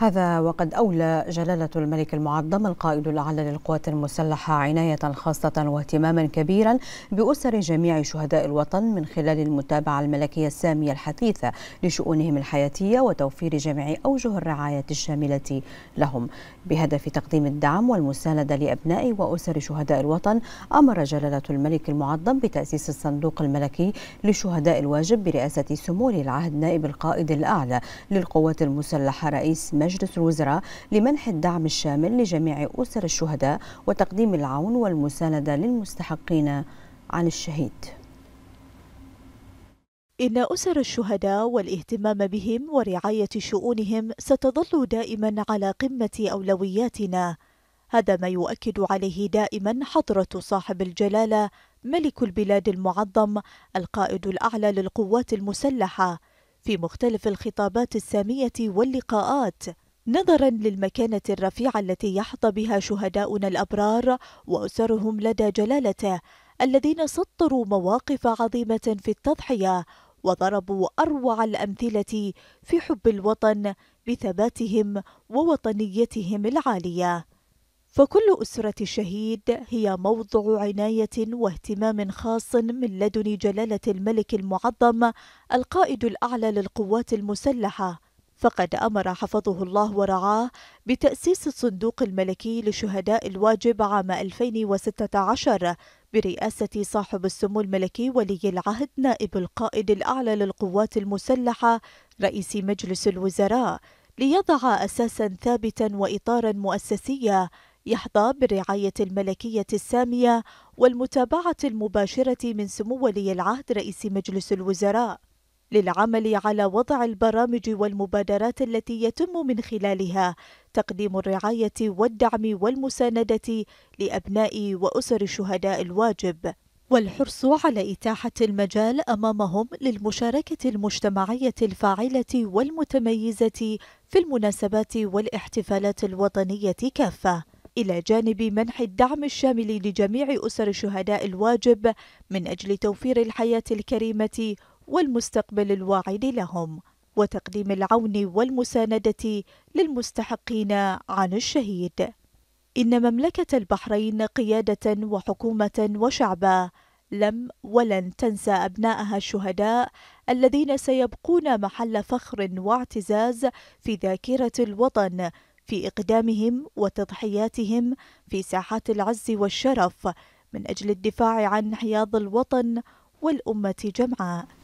هذا وقد أولى جلالة الملك المعظم القائد الأعلى للقوات المسلحة عناية خاصة واهتماما كبيرا بأسر جميع شهداء الوطن من خلال المتابعة الملكية السامية الحثيثة لشؤونهم الحياتية وتوفير جميع أوجه الرعاية الشاملة لهم بهدف تقديم الدعم والمساندة لأبناء وأسر شهداء الوطن أمر جلالة الملك المعظم بتأسيس الصندوق الملكي لشهداء الواجب برئاسة سمو العهد نائب القائد الأعلى للقوات المسلحة رئيس مجلس الوزراء لمنح الدعم الشامل لجميع أسر الشهداء وتقديم العون والمساندة للمستحقين عن الشهيد إن أسر الشهداء والاهتمام بهم ورعاية شؤونهم ستظل دائما على قمة أولوياتنا هذا ما يؤكد عليه دائما حضرة صاحب الجلالة ملك البلاد المعظم القائد الأعلى للقوات المسلحة في مختلف الخطابات السامية واللقاءات نظرا للمكانة الرفيعة التي يحظى بها شهداؤنا الأبرار وأسرهم لدى جلالته الذين سطروا مواقف عظيمة في التضحية وضربوا أروع الأمثلة في حب الوطن بثباتهم ووطنيتهم العالية فكل أسرة شهيد هي موضع عناية واهتمام خاص من لدن جلالة الملك المعظم القائد الأعلى للقوات المسلحة فقد أمر حفظه الله ورعاه بتأسيس الصندوق الملكي لشهداء الواجب عام 2016 برئاسة صاحب السمو الملكي ولي العهد نائب القائد الأعلى للقوات المسلحة رئيس مجلس الوزراء ليضع أساسا ثابتا وإطارا مؤسسيا يحظى بالرعاية الملكية السامية والمتابعة المباشرة من سمو ولي العهد رئيس مجلس الوزراء للعمل على وضع البرامج والمبادرات التي يتم من خلالها تقديم الرعاية والدعم والمساندة لأبناء وأسر شهداء الواجب والحرص على إتاحة المجال أمامهم للمشاركة المجتمعية الفاعلة والمتميزة في المناسبات والاحتفالات الوطنية كافة إلى جانب منح الدعم الشامل لجميع أسر الشهداء الواجب من أجل توفير الحياة الكريمة والمستقبل الواعد لهم وتقديم العون والمساندة للمستحقين عن الشهيد إن مملكة البحرين قيادة وحكومة وشعبا لم ولن تنسى أبنائها الشهداء الذين سيبقون محل فخر واعتزاز في ذاكرة الوطن في إقدامهم وتضحياتهم في ساحات العز والشرف من أجل الدفاع عن حياض الوطن والأمة جمعاء